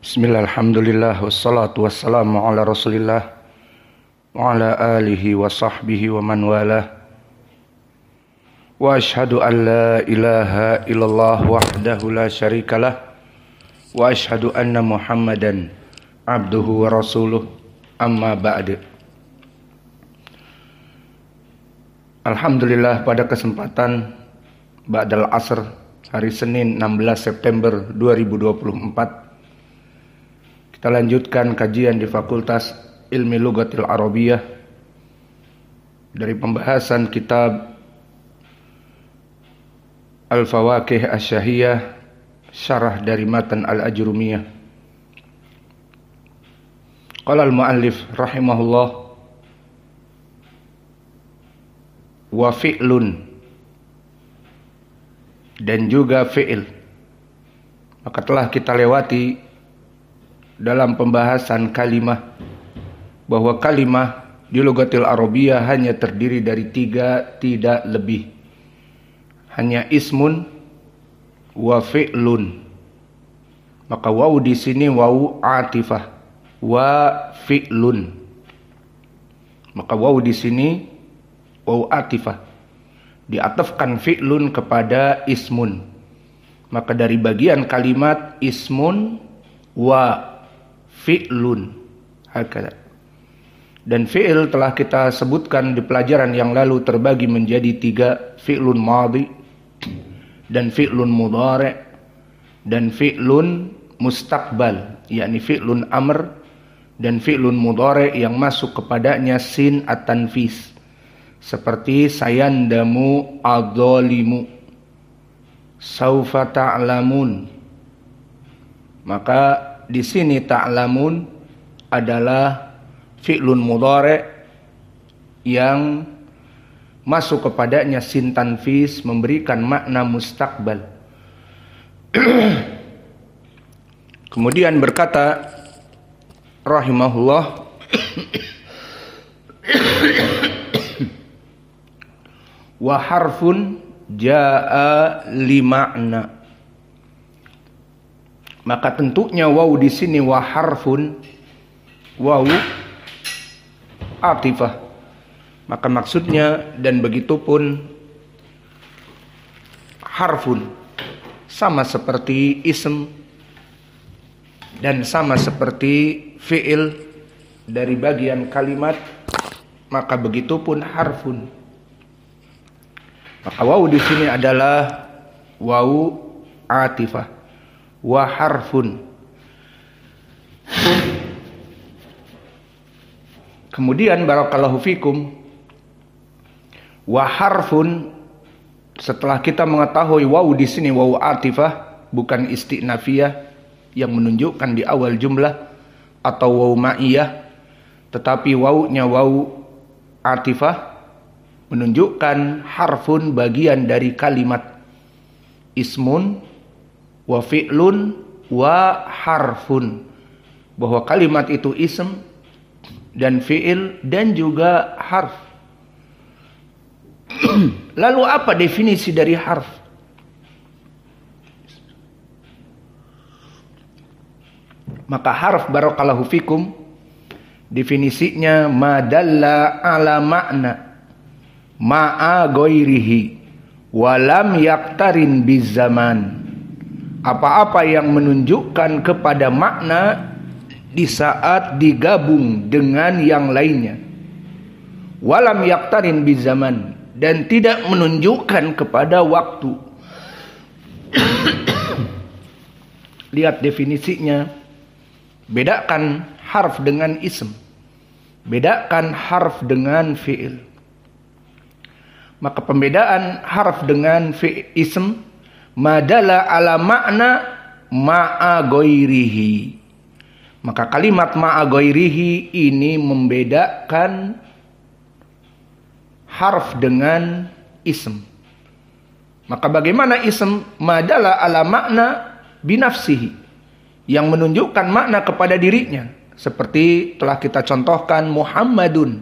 Bismillahirrahmanirrahim. Wassalatu wassalamu ala Rasulillah wa ala alihi wa sahbihi wa man walah. Wa asyhadu an la ilaha illallah wahdahu la syarikalah wa asyhadu anna Muhammadan abduhu wa rasuluh. Amma ba'du. Alhamdulillah pada kesempatan Ba'dal Asr hari Senin 16 September 2024 kita lanjutkan kajian di Fakultas Ilmi Lugatil Arabiyah dari pembahasan kitab Al-Fawakih Asyahiyah Syarah dari Matan Al-Ajrumiyah Qala al-muallif rahimahullah wa fi'lun dan juga fi'il maka telah kita lewati dalam pembahasan kalimah bahwa kalimah di logatil Arabia hanya terdiri dari tiga tidak lebih hanya ismun wa fi'lun maka wau di sini wau atifah wa fi'lun maka wau di sini wau atifah diatafkan fi'lun kepada ismun maka dari bagian kalimat ismun wa fi'lun hakada dan fi'il telah kita sebutkan di pelajaran yang lalu terbagi menjadi tiga fi'lun madhi dan fi'lun mudhari dan fi'lun mustaqbal yakni fi'lun amr dan fi'lun mudhari yang masuk kepadanya sin at-tanfis seperti sayandamu adzalimu saufa ta'lamun maka di sini ta'lamun adalah fi'lun mudhari yang masuk kepadanya sin tanfis memberikan makna mustakbal. Kemudian berkata rahimahullah wa harfun jaa li makna maka tentunya wau di sini wa harfun waw atifah. Maka maksudnya dan begitu pun harfun sama seperti ism dan sama seperti fi'il dari bagian kalimat maka begitu pun harfun. Maka wau di sini adalah wau atifah wa harfun. Kemudian barakallahu fikum wa harfun setelah kita mengetahui wau di sini wau atifah bukan isti'nafiyah yang menunjukkan di awal jumlah atau wau ma'iyah tetapi wawnya waw atifah menunjukkan harfun bagian dari kalimat ismun wa fi'lun wa harfun bahwa kalimat itu isem dan fi'il dan juga harf lalu apa definisi dari harf maka harf barakallahu fikum definisinya madalla ala makna ma'a goirihi walam yaktarin bizaman zaman apa-apa yang menunjukkan kepada makna di saat digabung dengan yang lainnya walam yaktarin bi zaman dan tidak menunjukkan kepada waktu lihat definisinya bedakan harf dengan ism bedakan harf dengan fi'il maka pembedaan harf dengan ism madala ala makna ma'agoirihi. Maka kalimat ma'agoirihi ini membedakan harf dengan ism. Maka bagaimana ism madala ala makna binafsihi yang menunjukkan makna kepada dirinya seperti telah kita contohkan Muhammadun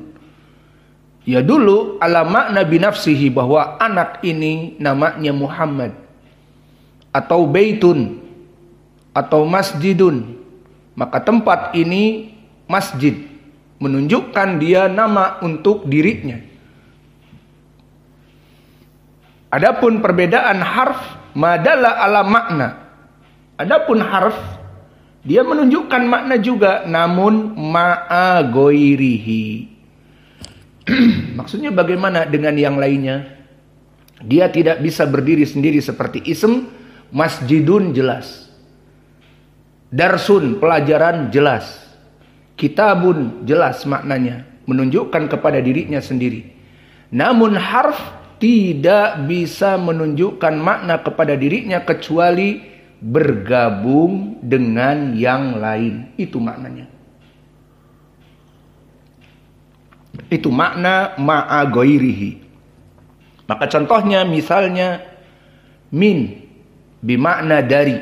ya dulu ala makna binafsihi bahwa anak ini namanya Muhammad atau baitun atau masjidun maka tempat ini masjid menunjukkan dia nama untuk dirinya Adapun perbedaan harf madala ala makna adapun harf dia menunjukkan makna juga namun ma'a goirihi maksudnya bagaimana dengan yang lainnya dia tidak bisa berdiri sendiri seperti ism Masjidun jelas. Darsun pelajaran jelas. Kitabun jelas maknanya. Menunjukkan kepada dirinya sendiri. Namun harf tidak bisa menunjukkan makna kepada dirinya kecuali bergabung dengan yang lain. Itu maknanya. Itu makna ma'agoirihi. Maka contohnya misalnya min bimakna dari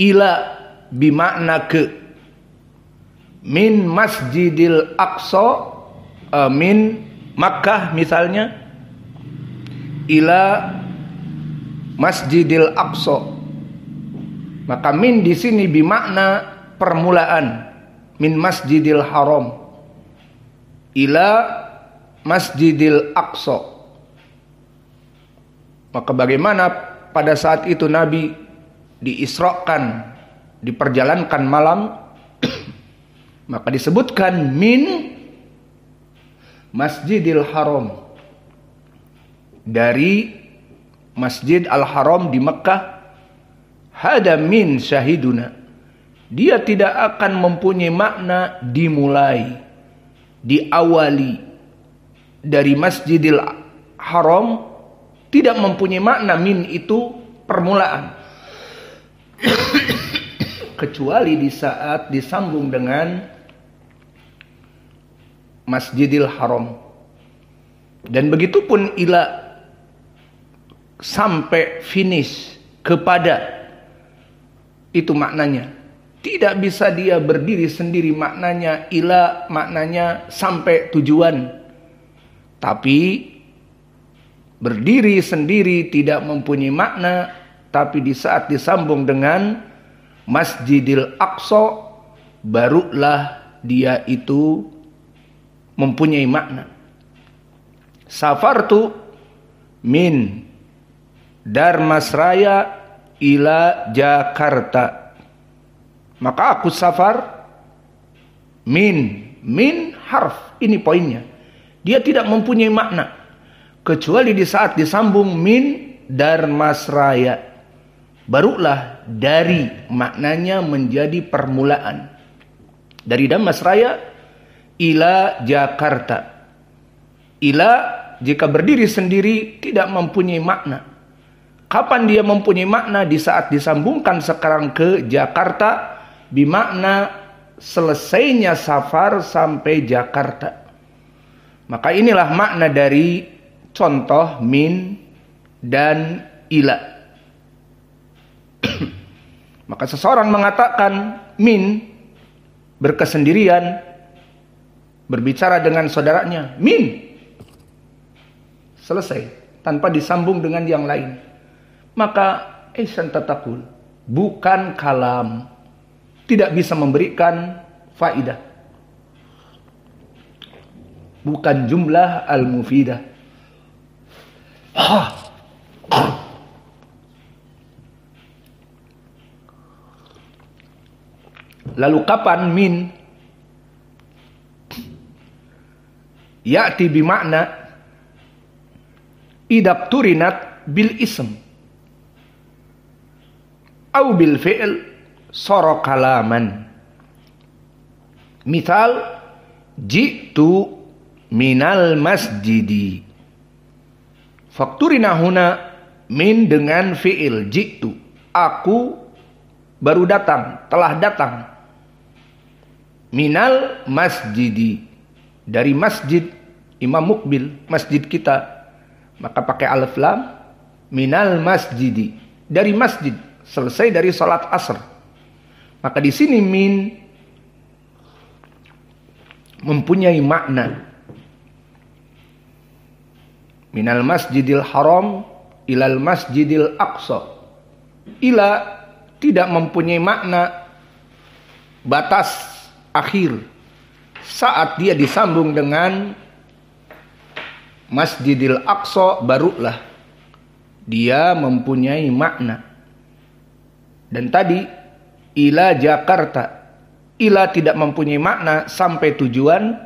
ila bimakna ke min masjidil aqsa uh, min Makkah misalnya ila masjidil aqsa maka min di sini bimakna permulaan min masjidil haram ila masjidil aqsa maka bagaimana pada saat itu Nabi diisrokan, diperjalankan malam, maka disebutkan min Masjidil Haram dari Masjid Al Haram di Mekah hada min syahiduna dia tidak akan mempunyai makna dimulai diawali dari Masjidil Haram tidak mempunyai makna min itu permulaan kecuali di saat disambung dengan Masjidil Haram dan begitu pun ila sampai finish kepada itu maknanya tidak bisa dia berdiri sendiri maknanya ila maknanya sampai tujuan tapi berdiri sendiri tidak mempunyai makna tapi di saat disambung dengan Masjidil Aqsa barulah dia itu mempunyai makna Safartu min Darmasraya ila Jakarta maka aku safar min min harf ini poinnya dia tidak mempunyai makna kecuali di saat disambung min masraya barulah dari maknanya menjadi permulaan dari Damasraya ila Jakarta ila jika berdiri sendiri tidak mempunyai makna kapan dia mempunyai makna di saat disambungkan sekarang ke Jakarta bimakna selesainya safar sampai Jakarta maka inilah makna dari contoh min dan ila. Maka seseorang mengatakan min berkesendirian berbicara dengan saudaranya min selesai tanpa disambung dengan yang lain. Maka isan tatakul bukan kalam tidak bisa memberikan faidah bukan jumlah al-mufidah Ah. Lalu kapan min ya'ti bimakna idab turinat bil ism au bil fi'l soro kalaman misal jitu minal masjidi Fakturina huna min dengan fi'il jitu. Aku baru datang, telah datang. Minal masjidi. Dari masjid Imam Mukbil, masjid kita. Maka pakai alif lam. Minal masjidi. Dari masjid. Selesai dari sholat asr. Maka di sini min mempunyai makna minal masjidil haram ilal masjidil aqsa ila tidak mempunyai makna batas akhir saat dia disambung dengan Masjidil Aqsa barulah dia mempunyai makna. Dan tadi ila Jakarta ila tidak mempunyai makna sampai tujuan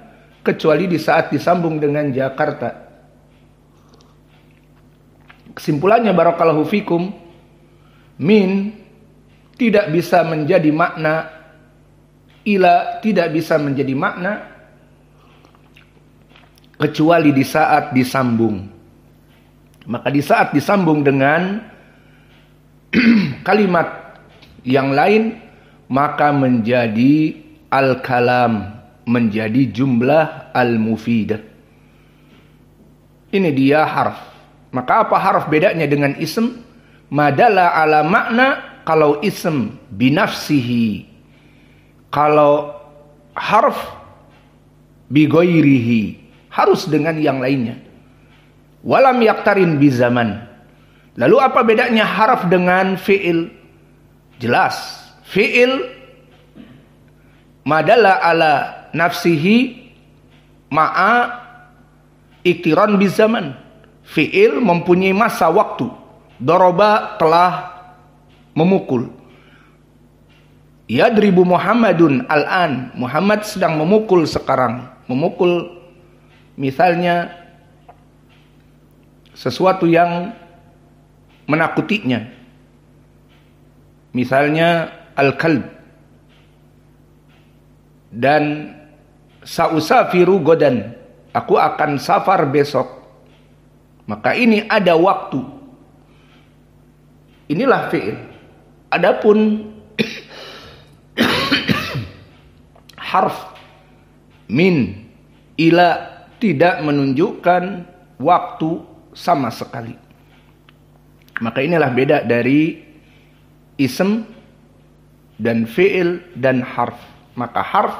kecuali di saat disambung dengan Jakarta. Kesimpulannya barakallahu fikum min tidak bisa menjadi makna ila tidak bisa menjadi makna kecuali di saat disambung. Maka di saat disambung dengan kalimat yang lain maka menjadi al-kalam, menjadi jumlah al-mufidah. Ini dia harf. Maka apa harf bedanya dengan ism? Madala ala makna kalau ism binafsihi. Kalau harf bigoirihi. Harus dengan yang lainnya. Walam yaktarin bizaman. Lalu apa bedanya harf dengan fi'il? Jelas. Fi'il madala ala nafsihi ma'a ikiron bizaman. zaman Fi'il mempunyai masa waktu. Doroba telah memukul. Yadribu Muhammadun al-an. Muhammad sedang memukul sekarang. Memukul misalnya sesuatu yang menakutinya. Misalnya al-kalb. Dan sausafiru godan. Aku akan safar besok. Maka ini ada waktu. Inilah fi'il. Adapun harf min ila tidak menunjukkan waktu sama sekali. Maka inilah beda dari isem dan fi'il dan harf. Maka harf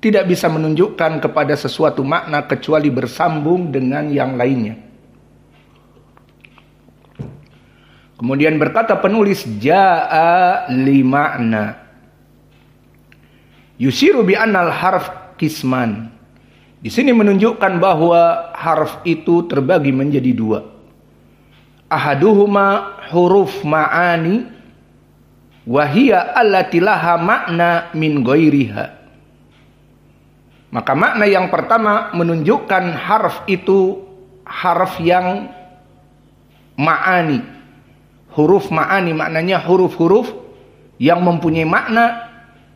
tidak bisa menunjukkan kepada sesuatu makna kecuali bersambung dengan yang lainnya. Kemudian berkata penulis jaa lima'na. Yusiru bi anal harf kisman. Di sini menunjukkan bahwa harf itu terbagi menjadi dua. Ahaduhuma huruf ma'ani wahia allati laha makna min ghairiha. Maka makna yang pertama menunjukkan harf itu harf yang ma'ani huruf ma'ani maknanya huruf-huruf yang mempunyai makna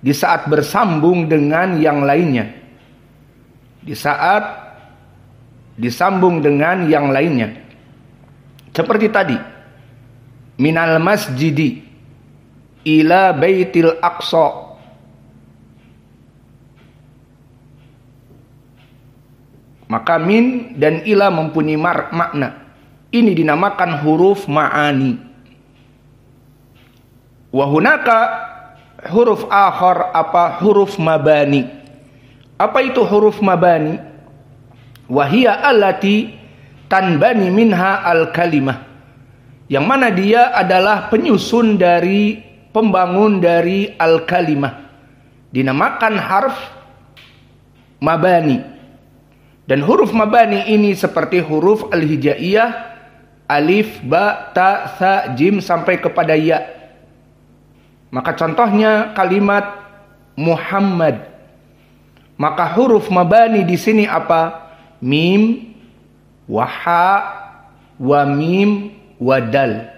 di saat bersambung dengan yang lainnya. Di saat disambung dengan yang lainnya. Seperti tadi. Minal masjidi ila baitil aqsa. Maka min dan ila mempunyai makna. Ini dinamakan huruf ma'ani. Wahunaka huruf akhar apa huruf mabani. Apa itu huruf mabani? Wahia alati tanbani minha al kalimah. Yang mana dia adalah penyusun dari pembangun dari al kalimah. Dinamakan harf mabani. Dan huruf mabani ini seperti huruf al-hijaiyah alif, ba, ta, sa, jim sampai kepada ya. Maka contohnya kalimat Muhammad. Maka huruf mabani di sini apa? Mim, waha, wamim, wadal.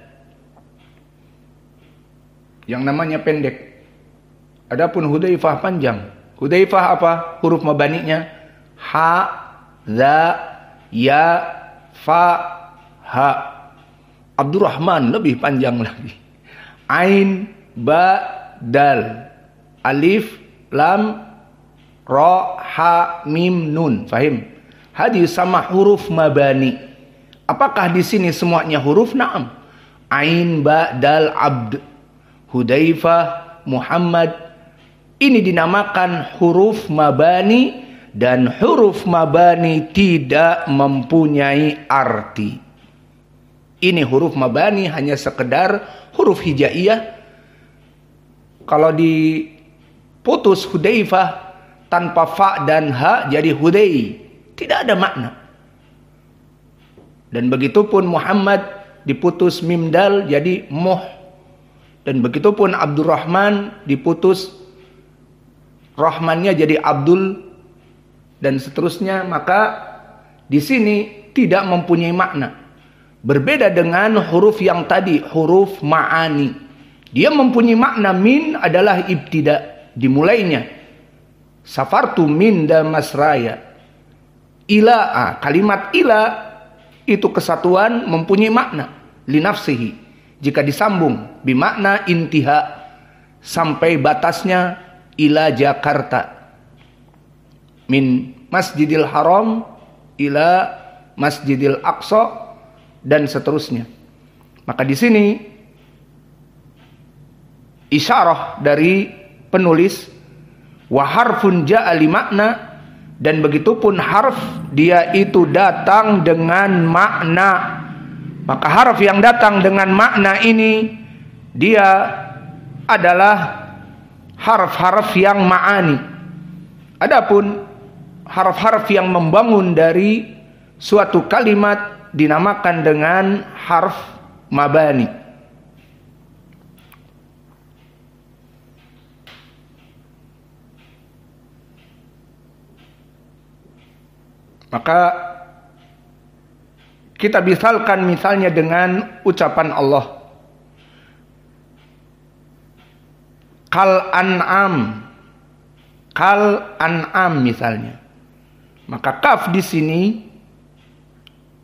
Yang namanya pendek. Adapun Hudaifah panjang. Hudaifah apa? Huruf mabaninya ha, za, ya, fa, ha. Abdurrahman lebih panjang lagi. Ain, ba dal alif lam ra ha mim nun fahim hadis sama huruf mabani apakah di sini semuanya huruf naam ain ba dal abd hudaifah muhammad ini dinamakan huruf mabani dan huruf mabani tidak mempunyai arti. Ini huruf mabani hanya sekedar huruf hijaiyah kalau diputus Hudaifah tanpa fa dan ha jadi Hudai. Tidak ada makna. Dan begitu pun Muhammad diputus mimdal jadi Moh Dan begitu pun Abdurrahman diputus rahmannya jadi Abdul dan seterusnya maka di sini tidak mempunyai makna. Berbeda dengan huruf yang tadi, huruf ma'ani. Dia mempunyai makna min adalah ibtidak dimulainya. Safartu min damasraya. ah, kalimat ila itu kesatuan mempunyai makna linafsihi. Jika disambung bimakna intiha sampai batasnya ila Jakarta. Min Masjidil Haram ila Masjidil Aqsa dan seterusnya. Maka di sini isyarah dari penulis wa harfun ja'a makna dan begitupun harf dia itu datang dengan makna maka harf yang datang dengan makna ini dia adalah harf-harf yang ma'ani adapun harf-harf yang membangun dari suatu kalimat dinamakan dengan harf mabani Maka kita misalkan misalnya dengan ucapan Allah. Kal an'am. Kal an'am misalnya. Maka kaf di sini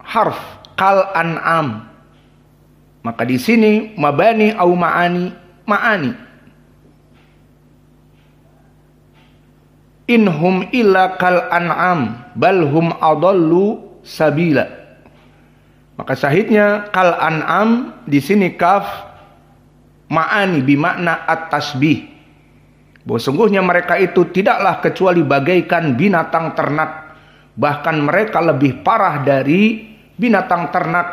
harf kal an'am. Maka di sini mabani au ma'ani ma'ani inhum illa kal an'am balhum adallu sabila maka sahihnya kal an'am di sini kaf ma'ani bimakna at-tasbih bahwa sungguhnya mereka itu tidaklah kecuali bagaikan binatang ternak bahkan mereka lebih parah dari binatang ternak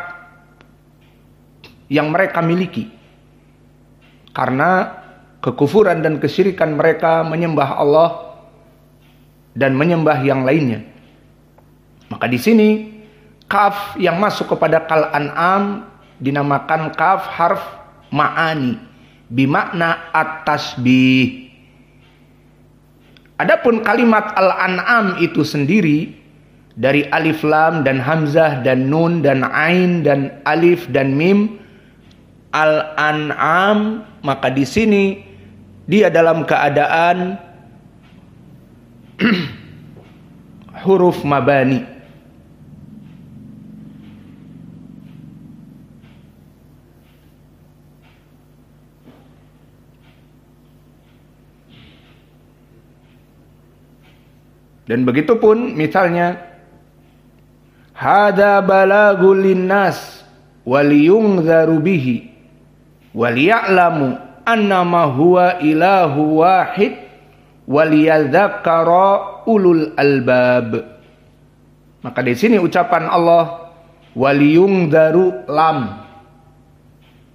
yang mereka miliki karena kekufuran dan kesyirikan mereka menyembah Allah dan menyembah yang lainnya. Maka di sini kaf yang masuk kepada kal an'am dinamakan kaf harf ma'ani bimakna atas bi. Adapun kalimat al-an'am itu sendiri dari alif lam dan hamzah dan nun dan ain dan alif dan mim al-an'am maka di sini dia dalam keadaan huruf mabani dan begitu pun misalnya hada balagul linnas waliyungzaru bihi waliya'lamu annama huwa ilahu wahid waliyadzakara ulul albab. Maka di sini ucapan Allah waliyung daru lam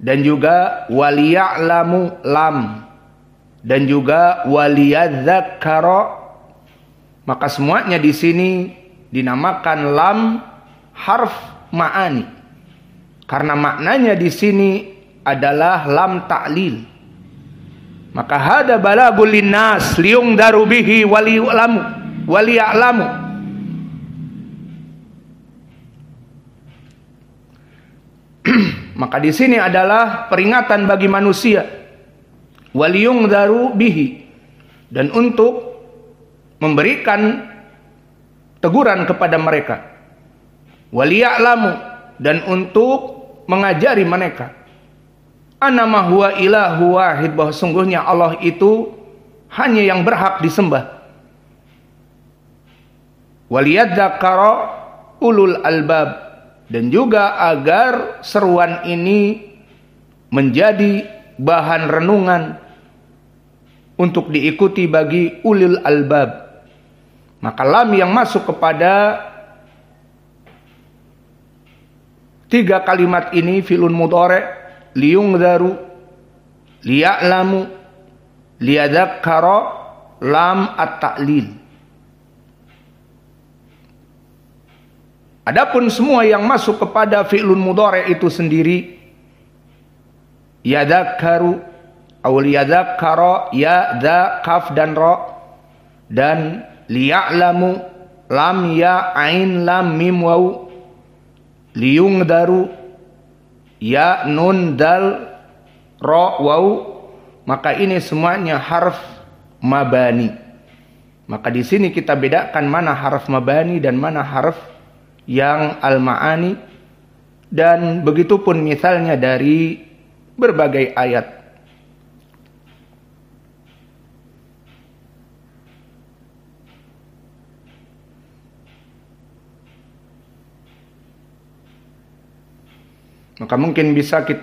dan juga waliya'lamu lam dan juga waliyadzakara maka semuanya di sini dinamakan lam harf ma'ani karena maknanya di sini adalah lam taklil. Maka hada balagul linnas liung darubihi wali alamu wali alamu. Maka di sini adalah peringatan bagi manusia waliung daru bihi dan untuk memberikan teguran kepada mereka waliyaklamu dan untuk mengajari mereka anama huwa ilahu wahid bahwa sungguhnya Allah itu hanya yang berhak disembah. Waliyadzakara ulul albab dan juga agar seruan ini menjadi bahan renungan untuk diikuti bagi ulil albab. Maka lam yang masuk kepada tiga kalimat ini filun mudore liyungdaru liya'lamu liyadhakkara lam at-ta'lil Adapun semua yang masuk kepada fi'lun mudhari itu sendiri yadhakkaru awal karo, ya dha kaf dan ra dan liya'lamu lam ya ain lam mim wau liyungdaru ya nun dal ro wau maka ini semuanya harf mabani maka di sini kita bedakan mana harf mabani dan mana harf yang al maani dan begitupun misalnya dari berbagai ayat Maka mungkin bisa kita